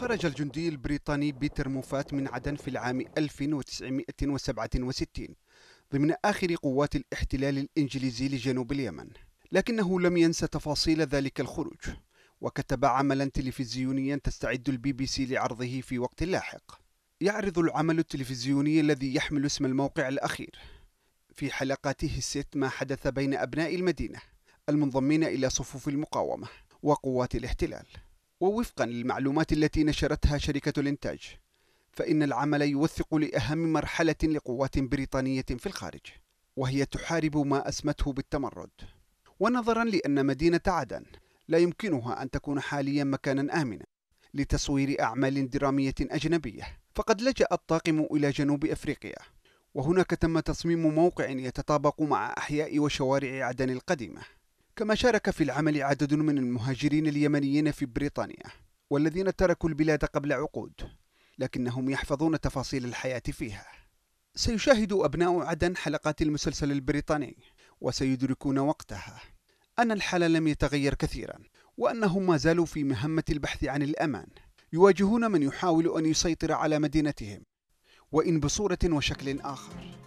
خرج الجندي البريطاني بيتر موفات من عدن في العام 1967 ضمن آخر قوات الاحتلال الإنجليزي لجنوب اليمن لكنه لم ينسى تفاصيل ذلك الخروج وكتب عملا تلفزيونيا تستعد البي بي سي لعرضه في وقت لاحق يعرض العمل التلفزيوني الذي يحمل اسم الموقع الأخير في حلقاته الست ما حدث بين أبناء المدينة المنضمين إلى صفوف المقاومة وقوات الاحتلال ووفقا للمعلومات التي نشرتها شركة الإنتاج فإن العمل يوثق لأهم مرحلة لقوات بريطانية في الخارج وهي تحارب ما أسمته بالتمرد ونظرا لأن مدينة عدن لا يمكنها أن تكون حاليا مكانا آمنا لتصوير أعمال درامية أجنبية فقد لجأ الطاقم إلى جنوب أفريقيا وهناك تم تصميم موقع يتطابق مع أحياء وشوارع عدن القديمة كما شارك في العمل عدد من المهاجرين اليمنيين في بريطانيا والذين تركوا البلاد قبل عقود لكنهم يحفظون تفاصيل الحياة فيها سيشاهد أبناء عدن حلقات المسلسل البريطاني وسيدركون وقتها أن الحال لم يتغير كثيرا وأنهم ما زالوا في مهمة البحث عن الأمان يواجهون من يحاول أن يسيطر على مدينتهم وإن بصورة وشكل آخر